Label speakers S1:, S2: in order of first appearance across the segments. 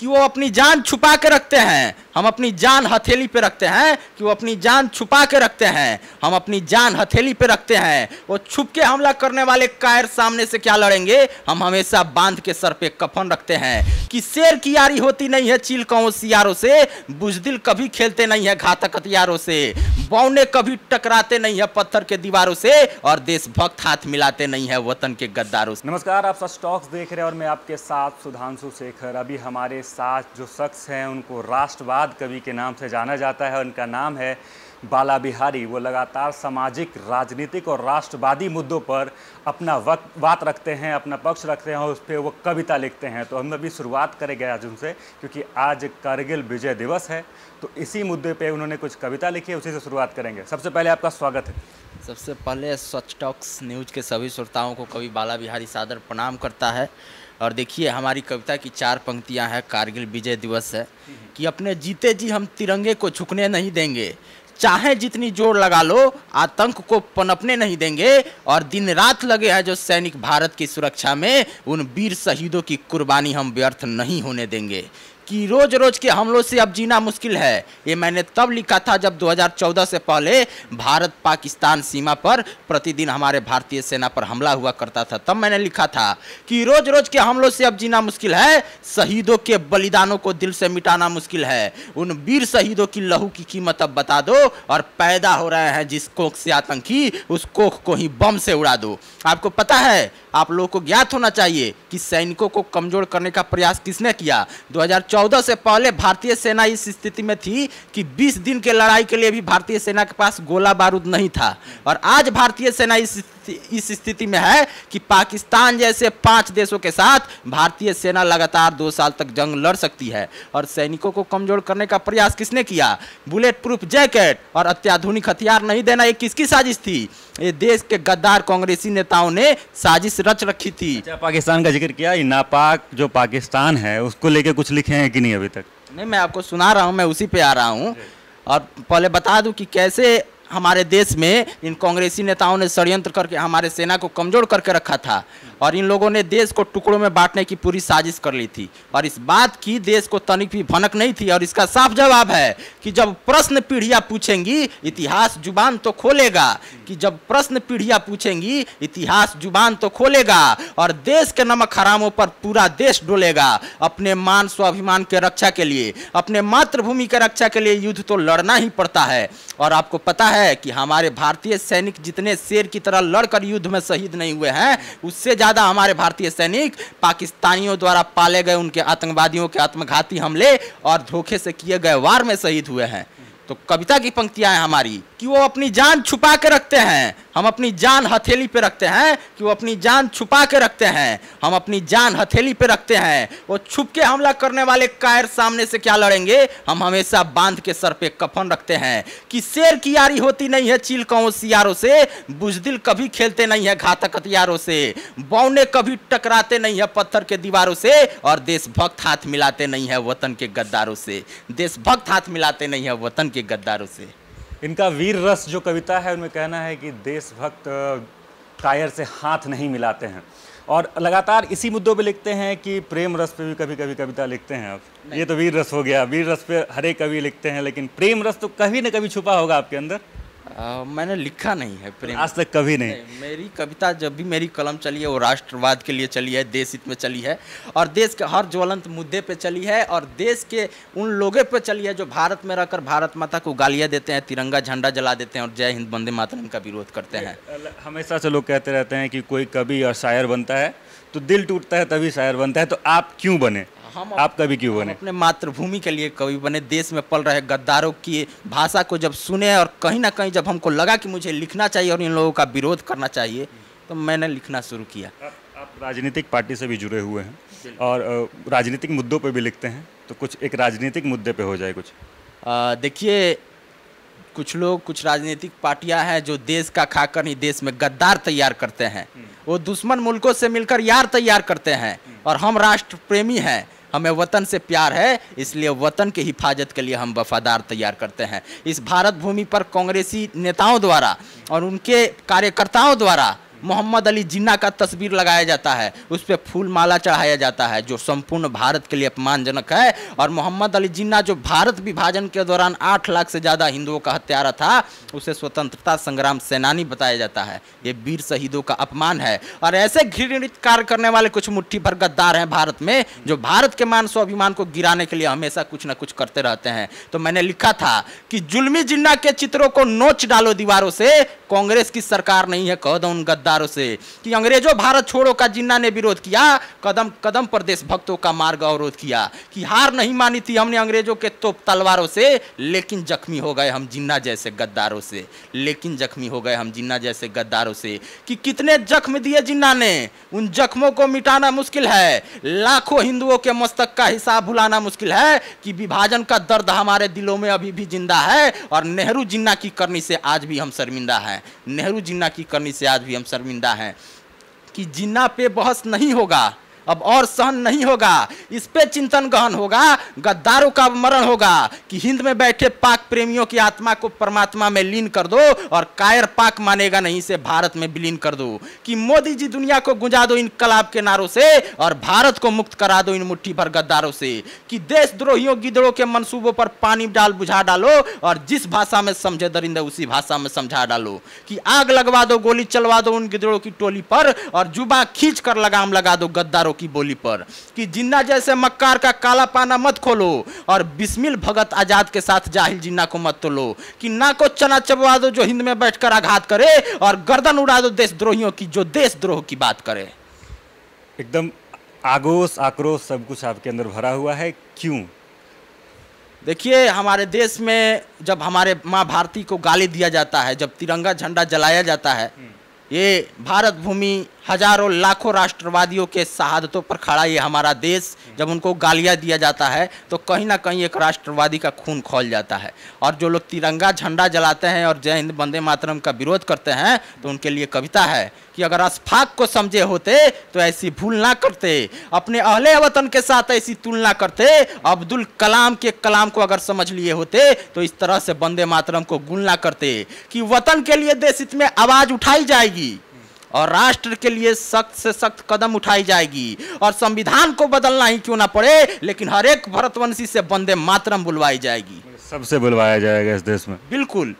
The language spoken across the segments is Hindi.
S1: कि वो अपनी जान छुपा के रखते हैं हम अपनी जान हथेली पे रखते हैं कि वो अपनी जान छुपा के रखते हैं हम अपनी जान हथेली पे रखते हैं वो छुप के हमला करने वाले कायर सामने से क्या लड़ेंगे हम हमेशा बांध के सर पे कफन रखते हैं कि शेर की यारी होती नहीं है चिलकाओं सियारों से बुजदिल कभी खेलते नहीं है घातक हथियारों से बौने कभी टकराते नहीं है पत्थर के दीवारों से और देशभक्त हाथ मिलाते नहीं है वतन के गद्दारों से
S2: नमस्कार आप सब स्टॉक्स देख रहे हैं और मैं आपके साथ सुधांशु शेखर अभी हमारे साथ जो शख्स हैं उनको राष्ट्रवाद कवि के नाम से जाना जाता है उनका नाम है बाला बिहारी वो लगातार सामाजिक राजनीतिक और राष्ट्रवादी मुद्दों पर अपना वक्त बात रखते हैं अपना पक्ष रखते हैं और उस पर वो कविता लिखते हैं तो हम अभी शुरुआत करेंगे आज उनसे क्योंकि आज करगिल विजय दिवस है तो इसी मुद्दे पे उन्होंने कुछ कविता लिखी है उसी से
S1: शुरुआत करेंगे सबसे पहले आपका स्वागत है सबसे पहले स्वच्छ टॉक्स न्यूज के सभी श्रोताओं को कवि बाला बिहारी सादर प्रणाम करता है और देखिए हमारी कविता की चार पंक्तियां हैं कारगिल विजय दिवस है कि अपने जीते जी हम तिरंगे को झुकने नहीं देंगे चाहे जितनी जोर लगा लो आतंक को पनपने नहीं देंगे और दिन रात लगे हैं जो सैनिक भारत की सुरक्षा में उन वीर शहीदों की कुर्बानी हम व्यर्थ नहीं होने देंगे कि रोज रोज के हमलों से अब जीना मुश्किल है ये मैंने तब लिखा था जब 2014 से पहले भारत पाकिस्तान सीमा पर प्रतिदिन हमारे भारतीय सेना पर हमला हुआ करता था तब मैंने लिखा था कि रोज रोज के हमलों से अब जीना मुश्किल है शहीदों के बलिदानों को दिल से मिटाना मुश्किल है उन वीर शहीदों की लहू की कीमत अब बता दो और पैदा हो रहे हैं जिस कोख से आतंकी उस कोख को ही बम से उड़ा दो आपको पता है आप लोगों को ज्ञात होना चाहिए कि सैनिकों को कमजोर करने का प्रयास किसने किया 2014 से पहले भारतीय सेना इस स्थिति में थी कि 20 दिन के लड़ाई के लिए भी भारतीय सेना के पास गोला बारूद नहीं था और आज भारतीय सेना इस इस स्थिति में है कि पाकिस्तान जैसे पांच देशों के साथ भारतीय सेना लगातार दो साल तक जंग लड़ सकती है और सैनिकों को कमजोर करने का प्रयास किसने किया बुलेट प्रूफ जैकेट और अत्याधुनिक हथियार नहीं देना ये किसकी साजिश थी ये देश के गद्दार कांग्रेसी नेताओं ने साजिश रच रखी थी
S2: अच्छा, पाकिस्तान का जिक्र किया नापाक जो पाकिस्तान है उसको लेके कुछ लिखे हैं कि नहीं अभी तक
S1: नहीं मैं आपको सुना रहा हूँ मैं उसी पे आ रहा हूँ और पहले बता दूं कि कैसे हमारे देश में इन कांग्रेसी नेताओं ने षडयंत्र करके हमारे सेना को कमज़ोर करके रखा था और इन लोगों ने देश को टुकड़ों में बांटने की पूरी साजिश कर ली थी और इस बात की देश को तनिक भी भनक नहीं थी और इसका साफ जवाब है कि जब प्रश्न पीढ़ियाँ पूछेंगी इतिहास जुबान तो खोलेगा कि जब प्रश्न पीढ़ियाँ पूछेंगी इतिहास जुबान तो खोलेगा और देश के नमक हरामों पर पूरा देश डोलेगा अपने मान स्वाभिमान के रक्षा के लिए अपने मातृभूमि के रक्षा के लिए युद्ध तो लड़ना ही पड़ता है और आपको पता है कि हमारे भारतीय सैनिक जितने शेर की तरह लड़कर युद्ध में शहीद नहीं हुए हैं उससे ज़्यादा हमारे भारतीय सैनिक पाकिस्तानियों द्वारा पाले गए उनके आतंकवादियों के आत्मघाती हमले और धोखे से किए गए वार में शहीद हुए हैं तो कविता की पंक्तियां हैं हमारी कि वो अपनी जान छुपा के रखते हैं हम अपनी जान हथेली पे रखते हैं कि वो अपनी जान छुपा के रखते हैं हम अपनी जान हथेली पे रखते हैं वो छुप के हमला करने वाले कायर सामने से क्या लड़ेंगे हम हमेशा बांध के सर पे कफन रखते हैं कि शेर की यारी होती नहीं है चिलकों सियारों से बुजदिल कभी खेलते नहीं है घातक हथियारों से बौने कभी टकराते नहीं है पत्थर के दीवारों से और देशभक्त हाथ मिलाते नहीं है वतन के गद्दारों से देशभक्त हाथ मिलाते नहीं है वतन के गद्दारों से इनका
S2: वीर रस जो कविता है उनमें कहना है कि देशभक्त टायर से हाथ नहीं मिलाते हैं और लगातार इसी मुद्दों पे लिखते हैं कि प्रेम रस पे भी कभी कभी कविता लिखते हैं आप ये तो वीर रस हो गया वीर रस पे हरे कवि लिखते हैं लेकिन प्रेम रस तो कभी ना कभी छुपा होगा आपके
S1: अंदर आ, मैंने लिखा नहीं है प्रेम आज तक कभी नहीं।, नहीं मेरी कविता जब भी मेरी कलम चली है वो राष्ट्रवाद के लिए चली है देश हित में चली है और देश के हर ज्वलंत मुद्दे पे चली है और देश के उन लोगों पे चली है जो भारत में रहकर भारत माता को गालियाँ देते हैं तिरंगा झंडा जला देते हैं और जय हिंद वंदे मातरम का विरोध करते हैं
S2: हमेशा से लोग कहते रहते हैं कि कोई कवि
S1: और शायर बनता है तो दिल टूटता है तभी शायर बनता है तो आप क्यों बने हम आप कभी क्यों बने अपने मातृभूमि के लिए कभी बने देश में पल रहे गद्दारों की भाषा को जब सुने और कहीं ना कहीं जब हमको लगा कि मुझे लिखना चाहिए और इन लोगों का विरोध करना चाहिए तो मैंने लिखना शुरू किया आप, आप राजनीतिक पार्टी से भी जुड़े हुए हैं और राजनीतिक मुद्दों पर भी लिखते हैं तो कुछ एक राजनीतिक मुद्दे पर हो जाए कुछ देखिए कुछ लोग कुछ राजनीतिक पार्टियां हैं जो देश का खाकर ही देश में गद्दार तैयार करते हैं हम्म। वो दुश्मन मुल्कों से मिलकर यार तैयार करते हैं हम्म। और हम राष्ट्र प्रेमी हैं हमें वतन से प्यार है इसलिए वतन की हिफाजत के लिए हम वफादार तैयार करते हैं इस भारत भूमि पर कांग्रेसी नेताओं द्वारा और उनके कार्यकर्ताओं द्वारा मोहम्मद अली जिन्ना का तस्वीर लगाया जाता है उस पर फूल माला चढ़ाया जाता है जो संपूर्ण भारत के लिए अपमानजनक है और मोहम्मद अली जिन्ना जो भारत विभाजन के दौरान आठ लाख से ज़्यादा हिंदुओं का हत्यारा था उसे स्वतंत्रता संग्राम सेनानी बताया जाता है ये वीर शहीदों का अपमान है और ऐसे घृणित कार्य करने वाले कुछ मुठ्ठी भर गद्दार हैं भारत में जो भारत के मान स्वाभिमान को गिराने के लिए हमेशा कुछ ना कुछ करते रहते हैं तो मैंने लिखा था कि जुलमी जिन्ना के चित्रों को नोच डालो दीवारों से कांग्रेस की सरकार नहीं है कह दो उन गद्दार पत्रकारों से कि अंग्रेजों भारत छोड़ो का जिन्ना ने विरोध किया कदम कदम पर देशभक्तों का मार्ग अवरोध किया कि हार नहीं मानी थी हमने अंग्रेजों के तोप तलवारों से लेकिन जख्मी हो गए हम जिन्ना जैसे गद्दारों से लेकिन जख्मी हो गए हम जिन्ना जैसे गद्दारों से कि कितने जख्म दिए जिन्ना ने उन जख्मों को मिटाना मुश्किल है लाखों हिंदुओं के मस्तक का हिसाब भुलाना मुश्किल है कि विभाजन का दर्द हमारे दिलों में अभी भी जिंदा है और नेहरू जिन्ना की करनी से आज भी हम शर्मिंदा हैं नेहरू जिन्ना की करनी से आज भी हम शर्मिंदा शर्मिंदा हैं कि जिन्ना पे बहस नहीं होगा अब और सहन नहीं होगा इस पे चिंतन गहन होगा गद्दारों का मरण होगा कि हिंद में बैठे पाक प्रेमियों की आत्मा को परमात्मा में लीन कर दो और कायर पाक मानेगा नहीं से भारत में विलीन कर दो कि मोदी जी दुनिया को गुंजा दो इन कलाब के नारों से और भारत को मुक्त करा दो इन मुट्ठी भर गद्दारों से कि देशद्रोहियों गिदड़ों के मनसूबों पर पानी डाल बुझा डालो और जिस भाषा में समझे दरिंदे उसी भाषा में समझा डालो कि आग लगवा दो गोली चलवा दो उन गिदड़ों की टोली पर और जुबा खींच कर लगाम लगा दो गद्दारों की बोली पर कि जिन्ना जैसे मक्कार का काला पाना मत खोलो और बिस्मिल भगत आजाद के साथ जाहिल जिन्ना जिन्ना को मत तो लो कि ना को चना चबवा दो जो हिंद में बैठकर आघात करे और गर्दन उड़ा दो देशद्रोहियों की जो देशद्रोह की बात करे एकदम आगोश आक्रोश सब कुछ आपके अंदर भरा हुआ है क्यों देखिए हमारे देश में जब हमारे माँ भारती को गाली दिया जाता है जब तिरंगा झंडा जलाया जाता है हम्म। ये भारत भूमि हजारों लाखों राष्ट्रवादियों के शहादतों पर खड़ा ये हमारा देश जब उनको गालियाँ दिया जाता है तो कहीं ना कहीं एक राष्ट्रवादी का खून खोल जाता है और जो लोग तिरंगा झंडा जलाते हैं और जय हिंद वंदे मातरम का विरोध करते हैं तो उनके लिए कविता है कि अगर अशफाक को समझे होते तो ऐसी भूल ना करते अपने अहले वतन के साथ ऐसी तुलना करते अब्दुल कलाम के कलाम को अगर समझ लिए होते तो इस तरह से वंदे मातरम को गुलना करते कि वतन के लिए देश में आवाज़ उठाई जाएगी और राष्ट्र के लिए सख्त से सख्त कदम उठाई जाएगी और संविधान को बदलना ही क्यों ना पड़े लेकिन हर एक भरतवंशी से बंदे मातरम बुलवाई जाएगी सबसे
S2: बुलवाया जाएगा इस देश में
S1: बिल्कुल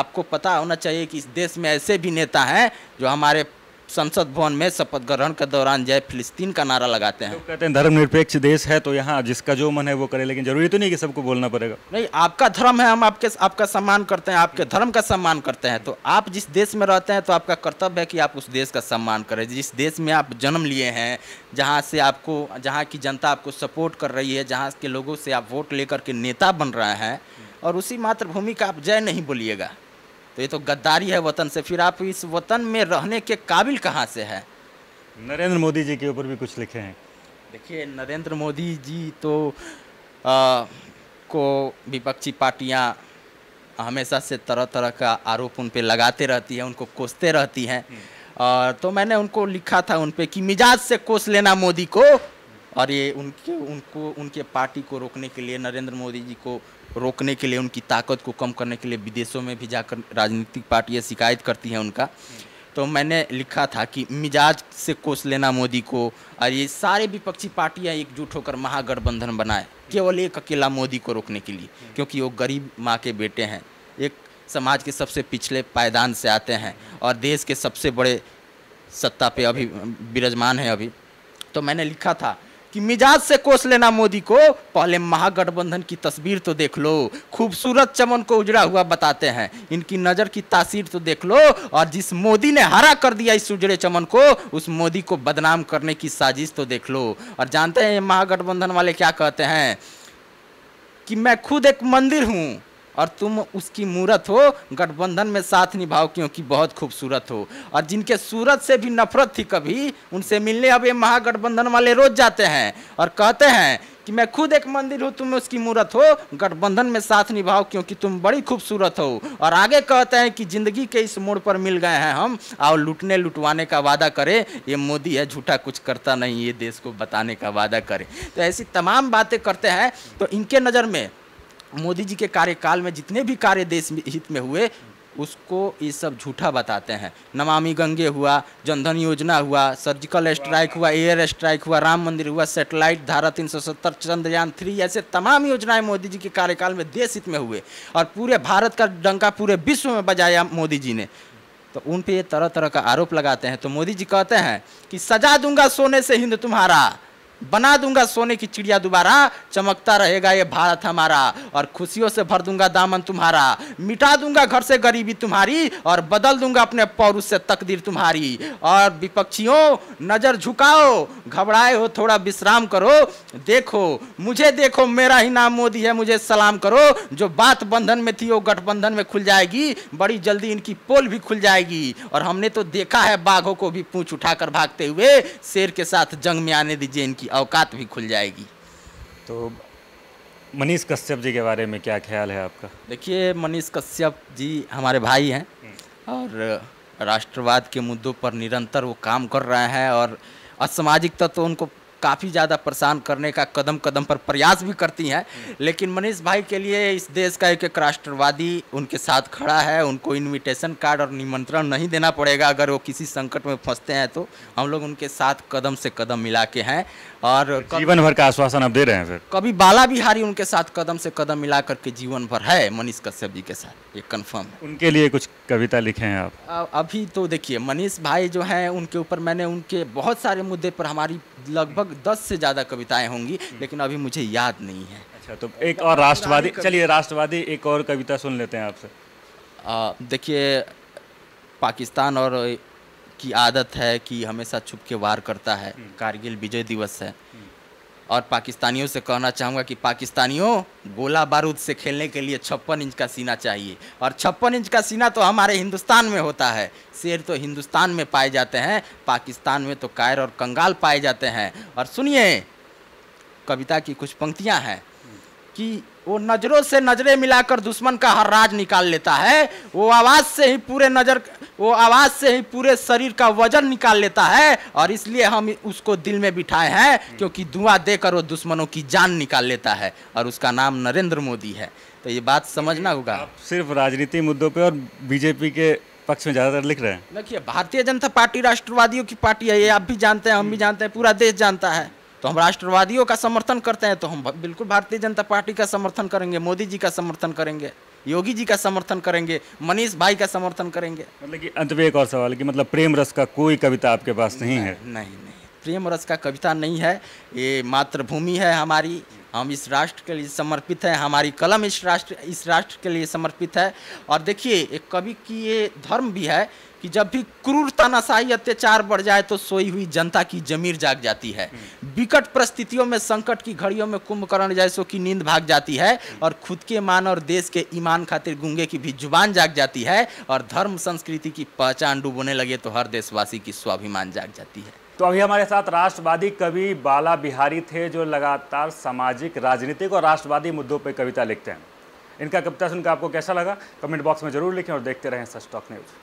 S1: आपको पता होना चाहिए कि इस देश में ऐसे भी नेता हैं जो हमारे संसद भवन में शपथ ग्रहण के दौरान जय फिलिस्तीन का नारा लगाते हैं तो कहते हैं
S2: धर्मनिरपेक्ष देश है तो यहाँ जिसका जो मन है वो करे लेकिन जरूरी तो नहीं कि सबको बोलना पड़ेगा
S1: नहीं आपका धर्म है हम आपके आपका सम्मान करते हैं आपके धर्म का सम्मान करते हैं तो आप जिस देश में रहते हैं तो आपका कर्तव्य है कि आप उस देश का सम्मान करें जिस देश में आप जन्म लिए हैं जहाँ से आपको जहाँ की जनता आपको सपोर्ट कर रही है जहाँ के लोगों से आप वोट लेकर के नेता बन रहे हैं और उसी मातृभूमि का आप जय नहीं बोलिएगा तो ये तो गद्दारी है वतन से फिर आप इस वतन में रहने के काबिल कहाँ से है
S2: नरेंद्र मोदी जी के ऊपर भी कुछ लिखे हैं
S1: देखिए नरेंद्र मोदी जी तो आ, को विपक्षी पार्टियाँ हमेशा से तरह तरह का आरोप उन पर लगाते रहती है उनको कोसते रहती हैं और हम्म। तो मैंने उनको लिखा था उन पर कि मिजाज से कोस लेना मोदी को और ये उनके उनको उनके पार्टी को रोकने के लिए नरेंद्र मोदी जी को रोकने के लिए उनकी ताकत को कम करने के लिए विदेशों में भी जाकर राजनीतिक पार्टियाँ शिकायत करती हैं उनका तो मैंने लिखा था कि मिजाज से कोस लेना मोदी को और ये सारे विपक्षी पार्टियां एकजुट होकर महागठबंधन बनाए केवल एक अकेला मोदी को रोकने के लिए क्योंकि वो गरीब माँ के बेटे हैं एक समाज के सबसे पिछले पायदान से आते हैं और देश के सबसे बड़े सत्ता पे अभी विराजमान है अभी तो मैंने लिखा था कि मिजाज से कोस लेना मोदी को पहले महागठबंधन की तस्वीर तो देख लो खूबसूरत चमन को उजड़ा हुआ बताते हैं इनकी नज़र की तासीर तो देख लो और जिस मोदी ने हरा कर दिया इस उजड़े चमन को उस मोदी को बदनाम करने की साजिश तो देख लो और जानते हैं महागठबंधन वाले क्या कहते हैं कि मैं खुद एक मंदिर हूँ और तुम उसकी मूरत हो गठबंधन में साथ निभाओ क्योंकि बहुत खूबसूरत हो और जिनके सूरत से भी नफरत थी कभी उनसे मिलने अब ये महागठबंधन वाले रोज जाते हैं और कहते हैं कि मैं खुद एक मंदिर हूँ तुम उसकी मूर्त हो गठबंधन में साथ निभाओ क्योंकि तुम बड़ी खूबसूरत हो और आगे कहते हैं कि जिंदगी के इस मोड़ पर मिल गए हैं हम और लुटने लुटवाने का वादा करें ये मोदी है झूठा कुछ करता नहीं ये देश को बताने का वादा करे तो ऐसी तमाम बातें करते हैं तो इनके नज़र में मोदी जी के कार्यकाल में जितने भी कार्य देश हित में हुए उसको ये सब झूठा बताते हैं नमामि गंगे हुआ जनधन योजना हुआ सर्जिकल स्ट्राइक हुआ एयर स्ट्राइक हुआ राम मंदिर हुआ सेटेलाइट धारा 370 चंद्रयान थ्री ऐसे तमाम योजनाएं मोदी जी के कार्यकाल में देश हित में हुए और पूरे भारत का डंका पूरे विश्व में बजाया मोदी जी ने तो उन पर ये तरह तरह का आरोप लगाते हैं तो मोदी जी कहते हैं कि सजा दूंगा सोने से हिंद तुम्हारा बना दूंगा सोने की चिड़िया दोबारा चमकता रहेगा ये भारत हमारा और खुशियों से भर दूंगा दामन तुम्हारा मिटा दूंगा घर से गरीबी तुम्हारी और बदल दूंगा अपने पौरुष से तकदीर तुम्हारी और विपक्षियों नज़र झुकाओ घबराए हो थोड़ा विश्राम करो देखो मुझे देखो मेरा ही नाम मोदी है मुझे सलाम करो जो बात बंधन में थी वो गठबंधन में खुल जाएगी बड़ी जल्दी इनकी पोल भी खुल जाएगी और हमने तो देखा है बाघों को भी पूछ उठाकर भागते हुए शेर के साथ जंग में आने दीजिए इनकी औकात भी खुल जाएगी तो मनीष कश्यप जी के बारे में क्या ख्याल है आपका देखिए मनीष कश्यप जी हमारे भाई हैं हम्म। और राष्ट्रवाद के मुद्दों पर निरंतर वो काम कर रहे हैं और असामाजिक तत्व तो उनको काफ़ी ज़्यादा परेशान करने का कदम कदम पर प्रयास भी करती हैं हम्म। लेकिन मनीष भाई के लिए इस देश का एक एक राष्ट्रवादी उनके साथ खड़ा है उनको इनविटेशन कार्ड और निमंत्रण नहीं देना पड़ेगा अगर वो किसी संकट में फंसते हैं तो हम लोग उनके साथ कदम से कदम मिला के हैं और तो जीवन भर का
S2: आश्वासन अब दे रहे हैं फिर
S1: कभी बाला बिहारी उनके साथ कदम से कदम मिला करके जीवन भर है मनीष कश्यप जी के साथ ये कन्फर्म है उनके
S2: लिए कुछ कविता लिखे हैं आप
S1: आ, अभी तो देखिए मनीष भाई जो हैं उनके ऊपर मैंने उनके बहुत सारे मुद्दे पर हमारी लगभग दस से ज़्यादा कविताएं होंगी हम्म। लेकिन अभी मुझे याद नहीं है अच्छा तो एक और राष्ट्रवादी चलिए राष्ट्रवादी एक और कविता सुन लेते हैं आपसे देखिए पाकिस्तान और की आदत है कि हमेशा छुप के वार करता है हम्म। कारगिल विजय दिवस है हम्म। और पाकिस्तानियों से कहना चाहूँगा कि पाकिस्तानियों गोला बारूद से खेलने के लिए छप्पन इंच का सीना चाहिए और छप्पन इंच का सीना तो हमारे हिंदुस्तान में होता है शेर तो हिंदुस्तान में पाए जाते हैं पाकिस्तान में तो कायर और कंगाल पाए जाते हैं और सुनिए कविता की कुछ पंक्तियाँ हैं हम्म। कि वो नज़रों से नज़रें मिलाकर दुश्मन का हर राज निकाल लेता है वो आवाज़ से ही पूरे नज़र वो आवाज़ से ही पूरे शरीर का वजन निकाल लेता है और इसलिए हम उसको दिल में बिठाए हैं क्योंकि दुआ देकर वो दुश्मनों की जान निकाल लेता है और उसका नाम नरेंद्र मोदी है तो ये बात समझना होगा सिर्फ राजनीति मुद्दों पर और
S2: बीजेपी के पक्ष में ज़्यादातर लिख रहे हैं
S1: देखिए भारतीय जनता पार्टी राष्ट्रवादियों की पार्टी है ये आप भी जानते हैं हम भी जानते हैं पूरा देश जानता है तो हम राष्ट्रवादियों का समर्थन करते हैं तो हम बिल्कुल भारतीय जनता पार्टी का समर्थन करेंगे मोदी जी का समर्थन करेंगे योगी जी का समर्थन करेंगे मनीष भाई का समर्थन करेंगे मतलब कि
S2: अंत में एक और सवाल कि मतलब प्रेम रस का कोई कविता आपके पास नहीं, नहीं है
S1: नहीं नहीं प्रेम रस का कविता नहीं है ये मातृभूमि है हमारी हम इस राष्ट्र के लिए समर्पित है हमारी कलम इस राष्ट्र इस राष्ट्र के लिए समर्पित है और देखिए एक कवि की ये धर्म भी है कि जब भी क्रूर तानाशाही अत्याचार बढ़ जाए तो सोई हुई जनता की जमीर जाग जाती है हम्म। विकट परिस्थितियों में संकट की घड़ियों में कुंभकर्ण जैसों की नींद भाग जाती है हम्म। और खुद के मान और देश के ईमान खातिर गुंगे की भी जुबान जाग जाती है और धर्म संस्कृति की पहचान डूबने लगे तो हर देशवासी की स्वाभिमान जाग जाती है
S2: तो अभी हमारे साथ राष्ट्रवादी कवि बाला बिहारी थे जो लगातार सामाजिक राजनीतिक और राष्ट्रवादी मुद्दों पर कविता लिखते हैं इनका कविता सुनकर आपको कैसा लगा कमेंट बॉक्स में जरूर लिखें और देखते रहें सच टॉक न्यूज़